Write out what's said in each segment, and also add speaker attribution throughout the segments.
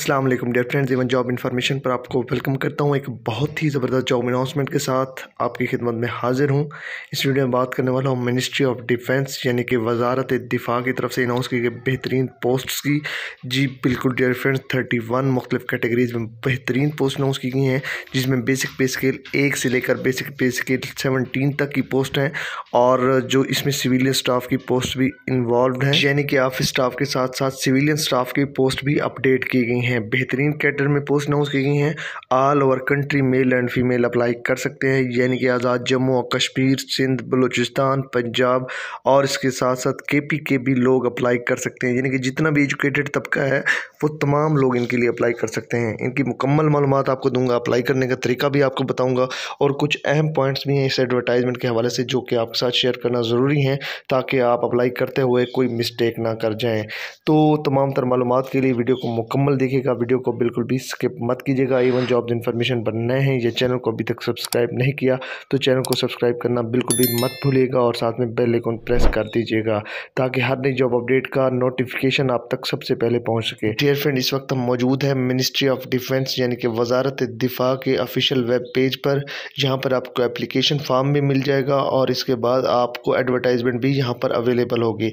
Speaker 1: अस्सलाम वालेकुम dear friends even job information पर आपको वेलकम करता हूँ एक बहुत ही ज़बरदस्त जॉब अनाउंसमेंट के साथ आपकी खिदमत में हाजिर हूँ इस वीडियो में बात करने वाला हूँ मिनिस्ट्री ऑफ डिफेंस यानी कि वजारत दिफा की तरफ से अनाउंस की गई बेहतरीन पोस्ट्स की जी बिल्कुल डियर फ्रेंड्स थर्टी वन मुख्तलिफ कैटेगरीज में बेहतरीन पोस्ट अनाउंस की गई हैं जिसमें बेसिक पे स्केल एक से लेकर बेसिक पे स्केल सेवनटीन तक की पोस्ट हैं और जो इसमें सिविलियन स्टाफ की पोस्ट भी इन्वॉल्व हैं यानी कि ऑफिस स्टाफ के साथ साथ सिविलियन स्टाफ की पोस्ट भी अपडेट की गई हैं हैं बेहतरीन कैटर में पोस्ट अनाउंस की गई हैं all over country male and female apply कर सकते हैं यानी कि आज़ाद जम्मू और कश्मीर सिंध बलूचिस्तान पंजाब और इसके साथ साथ के पी के भी लोग अप्लाई कर सकते हैं यानी कि जितना भी एजुकेटेड तबका है वो तमाम लोग इनके लिए अप्लाई कर सकते हैं इनकी मुकम्मल मालूम आपको दूंगा अप्लाई करने का तरीका भी आपको बताऊँगा और कुछ अहम पॉइंट्स भी हैं इस एडवर्टाइजमेंट के हवाले से जो कि आपके साथ शेयर करना ज़रूरी है ताकि आप अप्लाई करते हुए कोई मिस्टेक ना कर जाएँ तो तमाम तर मालूम के लिए वीडियो को मुकम्मल देख देखिएगा वीडियो को बिल्कुल भी स्किप मत कीजिएगा इवन जॉब इन्फॉर्मेशन पर नए हैं या चैनल को अभी तक सब्सक्राइब नहीं किया तो चैनल को सब्सक्राइब करना बिल्कुल भी मत भूलिएगा और साथ में बेल आइकन प्रेस कर दीजिएगा ताकि हर नई जॉब अपडेट का नोटिफिकेशन आप तक सबसे पहले पहुँच सके डियर फ्रेंड इस वक्त हम मौजूद हैं मिनिस्ट्री ऑफ डिफेंस यानी कि वजारत दिफा के ऑफिशियल वेब पेज पर जहाँ पर आपको एप्लीकेशन फॉर्म भी मिल जाएगा और इसके बाद आपको एडवर्टाइजमेंट भी यहाँ पर अवेलेबल होगी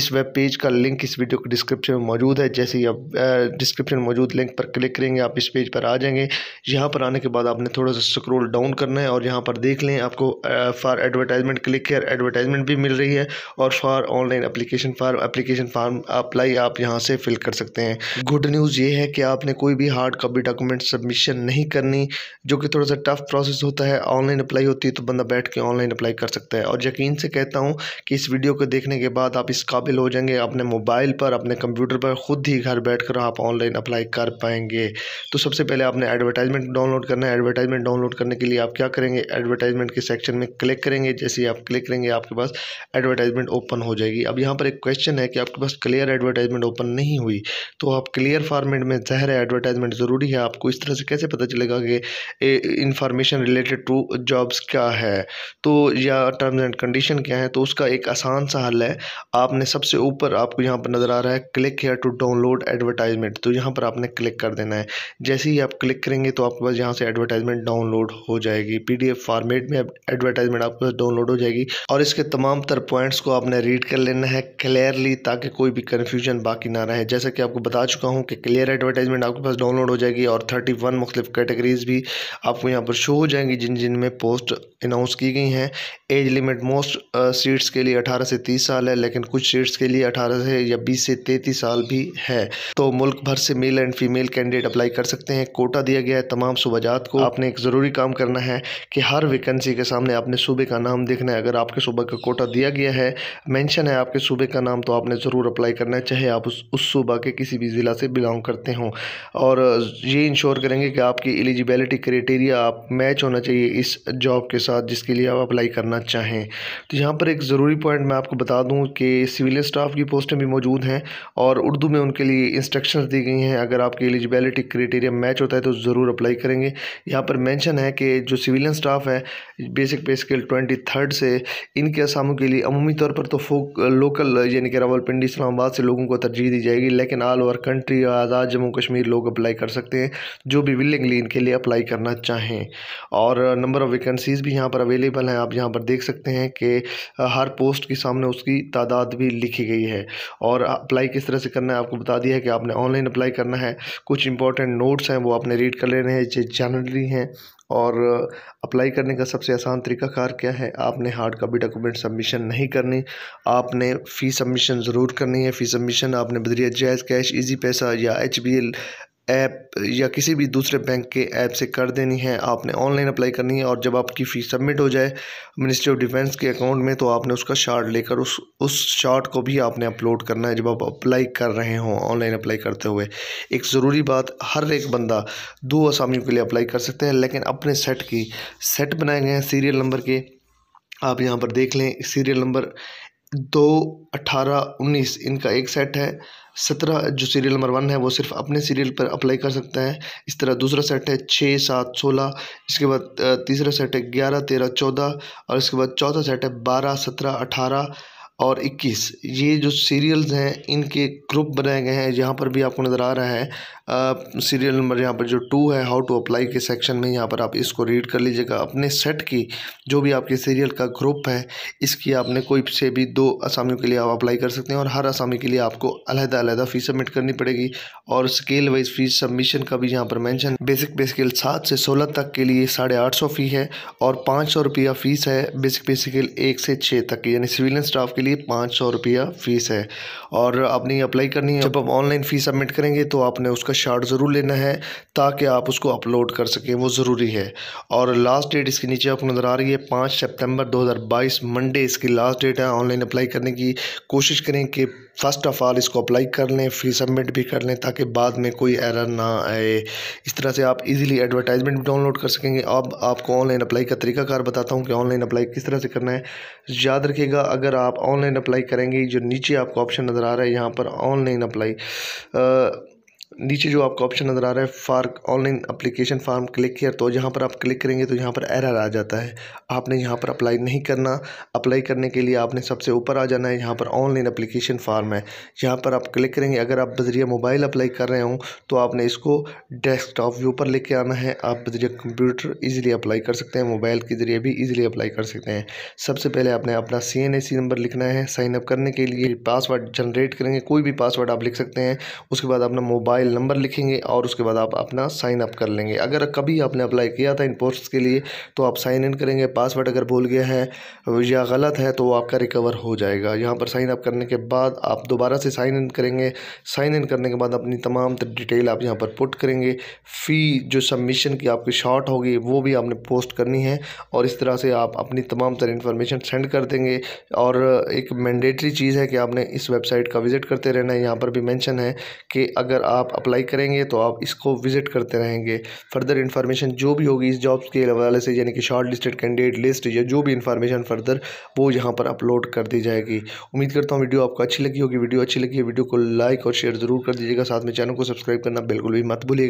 Speaker 1: इस वेब पेज का लिंक इस वीडियो के डिस्क्रिप्शन में मौजूद है जैसे ही आप डिस्क्रिप्शन डिस्क्रिप्शन मौजूद लिंक पर क्लिक करेंगे आप इस पेज पर आ जाएंगे यहाँ पर आने के बाद आपने थोड़ा सा स्क्रोल डाउन करना है और यहाँ पर देख लें आपको फॉर एडवर्टाइजमेंट क्लिक कर एडवर्टाइजमेंट भी मिल रही है और for online application form application form apply आप यहाँ से फिल कर सकते हैं गुड न्यूज़ ये है कि आपने कोई भी हार्ड कापी डॉक्यूमेंट सबमिशन नहीं करनी जो कि थोड़ा सा टफ प्रोसेस होता है ऑनलाइन अप्लाई होती है तो बंदा बैठ के ऑनलाइन अप्लाई कर सकता है और यकीन से कहता हूँ कि इस वीडियो को देखने के बाद आप इस काबिल हो जाएंगे अपने मोबाइल पर अपने कंप्यूटर पर खुद ही घर बैठकर आप ऑनलाइन अप्लाई कर पाएंगे तो सबसे पहले आपने एडवर्टाइजमेंट डाउनलोड करना है एडवर्टाइजमेंट डाउनलोड करने के लिए आप क्या करेंगे एडवर्टाइजमेंट के सेक्शन में क्लिक करेंगे जैसे ही आप क्लिक करेंगे आपके पास एडवर्टाइजमेंट ओपन हो जाएगी अब यहाँ पर एक क्वेश्चन है कि आपके पास क्लियर एडवर्टाइजमेंट ओपन नहीं हुई तो आप क्लियर फॉर्मेट में जहर एडवर्टाइजमेंट ज़रूरी है आपको इस तरह से कैसे पता चलेगा कि इंफॉर्मेशन रिलेटेड टू जॉब्स क्या है तो या टर्म्स एंड कंडीशन क्या है तो उसका एक आसान सा हल है आपने सबसे ऊपर आपको यहाँ पर नज़र आ रहा है click here to download advertisement तो यहाँ पर आपने क्लिक कर देना है जैसे ही आप क्लिक करेंगे तो आपके पास यहाँ से एडवर्टाइजमेंट डाउनलोड हो जाएगी पीडीएफ फॉर्मेट में एडवर्टाइजमेंट आपके पास डाउनलोड हो जाएगी और इसके तमाम तर पॉइंट्स को आपने रीड कर लेना है क्लियरली ताकि कोई भी कन्फ्यूजन बाकी ना रहे जैसा कि आपको बता चुका हूँ कि क्लियर एडवर्टाइजमेंट आपके पास डाउनलोड हो जाएगी और थर्टी वन मुख्तलिफ कैटेगरीज भी आपको यहाँ पर शो हो जाएंगी जिन जिन में पोस्ट अनाउंस की गई हैं एज लिमिट मोस्ट सीट्स के लिए अठारह से तीस साल है लेकिन कुछ सीट्स के लिए अठारह से या बीस से तैतीस साल भी है तो मुल्क भर से male and female candidate apply कर सकते हैं कोटा दिया गया है तमाम सूबाजात को आपने एक ज़रूरी काम करना है कि हर वैकेंसी के सामने आपने सूबे का नाम देखना है अगर आपके सूबे का कोटा दिया गया है मैंशन है आपके सूबे का नाम तो आपने ज़रूर अप्लाई करना है चाहे आप उस उस सूबा के किसी भी ज़िला से बिलोंग करते हों और ये इंश्योर करेंगे कि आपकी एलिजिबिलिटी क्राइटेरिया आप मैच होना चाहिए इस जॉब के साथ जिसके लिए आप अप्लाई करना चाहें तो यहाँ पर एक ज़रूरी पॉइंट मैं आपको बता दूँ कि सिविल स्टाफ की पोस्टें भी मौजूद हैं और उर्दू में उनके लिए इंस्ट्रक्शंस दी गई हैं हैं अगर आपकी एलिजिबिलिटी क्राइटेरिया मैच होता है तो ज़रूर अप्लाई करेंगे यहाँ पर मेंशन है कि जो सिविलियन स्टाफ है basic pay scale twenty third से इनके असामों के लिए अमूमी तौर पर तो फोक लोकल यानी कि रावलपिंडी इस्लामाबाद से लोगों को तरजीह दी जाएगी लेकिन all over country Azad Jammu Kashmir लोग अप्लाई कर सकते हैं जो भी विलिंगली इनके लिए अप्लाई करना चाहें और नंबर ऑफ़ वैकेंसीज़ भी यहाँ पर अवेलेबल हैं आप यहाँ पर देख सकते हैं कि हर पोस्ट के सामने उसकी तादाद भी लिखी गई है और अप्लाई किस तरह से करना है आपको बता दिया है कि आपने ऑनलाइन अप्लाई करना करना है कुछ इंपॉर्टेंट नोट्स हैं वो आपने रीड कर लेने हैं जो जनरली हैं और अप्लाई करने का सबसे आसान तरीकाकार क्या है आपने हार्ड कॉपी डॉक्यूमेंट सबमिशन नहीं करनी आपने फ़ी सबमिशन ज़रूर करनी है फ़ी सबमिशन आपने बदरिया जायज़ कैश इजी पैसा या एच बी एल ऐप या किसी भी दूसरे बैंक के ऐप से कर देनी है आपने ऑनलाइन अप्लाई करनी है और जब आपकी फ़ीस सबमिट हो जाए मिनिस्ट्री ऑफ डिफेंस के अकाउंट में तो आपने उसका शार्ट लेकर उस उस शार्ट को भी आपने अपलोड करना है जब आप अप्लाई कर रहे हों ऑनलाइन अप्लाई करते हुए एक ज़रूरी बात हर एक बंदा दो असामियों के लिए अप्लाई कर सकते हैं लेकिन अपने सेट की सेट बनाए गए हैं सीरियल नंबर के आप यहाँ पर देख लें सीरियल नंबर दो अट्ठारह उन्नीस इनका एक सेट है सत्रह जो सीरियल नंबर वन है वो सिर्फ अपने सीरियल पर अप्लाई कर सकता है इस तरह दूसरा सेट है छः सात सोलह इसके बाद तीसरा सेट है ग्यारह तेरह चौदह और इसके बाद चौथा सेट है बारह सत्रह अठारह और इक्कीस ये जो सीरियल्स हैं इनके ग्रुप बनाए गए हैं यहाँ पर भी आपको नज़र आ रहा है सीरियल नंबर यहाँ पर जो टू है हाउ टू अप्लाई के सेक्शन में यहाँ पर आप इसको रीड कर लीजिएगा अपने सेट की जो भी आपके सीरियल का ग्रुप है इसकी आपने कोई से भी दो असामियों के लिए आप अप्लाई कर सकते हैं और हर असामी के लिए आपको अलहदा अलहदा फ़ीस सबमिट करनी पड़ेगी और स्केल वाइज फ़ीस सबमिशन का भी यहाँ पर मैंशन बेसिक पे स्केल सात से सोलह तक के लिए साढ़े आठ सौ फ़ी है और पाँच सौ रुपया फ़ीस है बेसिक पे स्केल एक से छः तक यानी सिविलियन स्टाफ के लिए लिए पाँच सौ रुपया फ़ीस है और आपने अप्लाई करनी है जब आप ऑनलाइन फ़ीस सबमिट करेंगे तो आपने उसका शार्ट ज़रूर लेना है ताकि आप उसको अपलोड कर सकें वो ज़रूरी है और लास्ट डेट इसके नीचे आपको नज़र आ रही है पाँच सितंबर दो मंडे इसकी लास्ट डेट है ऑनलाइन अप्लाई करने की कोशिश करें कि फ़र्स्ट ऑफ़ ऑल इसको अप्लाई कर लें फी सबमिट भी कर लें ताकि बाद में कोई एरर ना आए इस तरह से आप इजीली एडवर्टाइजमेंट भी डाउनलोड कर सकेंगे अब आपको ऑनलाइन अप्लाई का तरीकाकार बताता हूँ कि ऑनलाइन अप्लाई किस तरह से करना है याद रखिएगा अगर आप ऑनलाइन ऑनलाइन अप्लाई करेंगे जो नीचे आपको ऑप्शन नज़र आ रहा है यहाँ पर ऑनलाइन अप्लाई नीचे जो आपका ऑप्शन नज़र आ रहा है for online application form click किया तो यहाँ पर आप क्लिक करेंगे तो यहाँ पर एरर आ जाता है आपने यहाँ पर अप्लाई नहीं करना अप्लाई करने के लिए आपने सबसे ऊपर आ जाना है यहाँ पर ऑनलाइन अप्लीकेशन फार्म है यहाँ पर आप क्लिक करेंगे अगर आप बजरिया मोबाइल अप्लाई कर रहे हों तो आपने इसको डेस्कटॉप व्यू पर लेके आना है आप बजरिया कंप्यूटर ईजिली अप्लाई कर सकते हैं मोबाइल के ज़रिए भी ईजिली अप्लाई कर सकते हैं सबसे पहले आपने अपना C N A C number लिखना है साइनअप करने के लिए पासवर्ड जनरेट करेंगे कोई भी पासवर्ड आप लिख सकते हैं उसके बाद अपना मोबाइल मोबाइल नंबर लिखेंगे और उसके बाद आप अपना साइन अप कर लेंगे अगर कभी आपने अप्लाई किया था इन पोस्ट के लिए तो आप साइन इन करेंगे पासवर्ड अगर भूल गया है या गलत है तो वो आपका रिकवर हो जाएगा यहाँ पर साइन अप करने के बाद आप दोबारा से साइन इन करेंगे साइन इन करने के बाद अपनी तमाम डिटेल आप यहाँ पर पुट करेंगे फ़ी जो सबमिशन की आपकी शॉर्ट होगी वो भी आपने पोस्ट करनी है और इस तरह से आप अपनी तमाम तरह इन्फॉर्मेशन सेंड कर देंगे और एक मैंडेटरी चीज़ है कि आपने इस वेबसाइट का विज़िट करते रहना है यहाँ पर भी मैंशन है कि अगर आप अप्लाई करेंगे तो आप इसको विज़िट करते रहेंगे फर्दर इन्फॉर्मेशन जो भी होगी इस जॉब्स के हवाले से यानी कि शॉर्ट लिस्टेड कैंडिडेट लिस्ट या जो भी इन्फॉर्मेशन फर्दर वो यहाँ पर अपलोड कर दी जाएगी उम्मीद करता हूँ वीडियो आपको अच्छी लगी होगी वीडियो अच्छी लगी है वीडियो को लाइक और शेयर ज़रूर कर दीजिएगा साथ में चैनल को सब्सक्राइब करना बिल्कुल भी मत भूलिएगा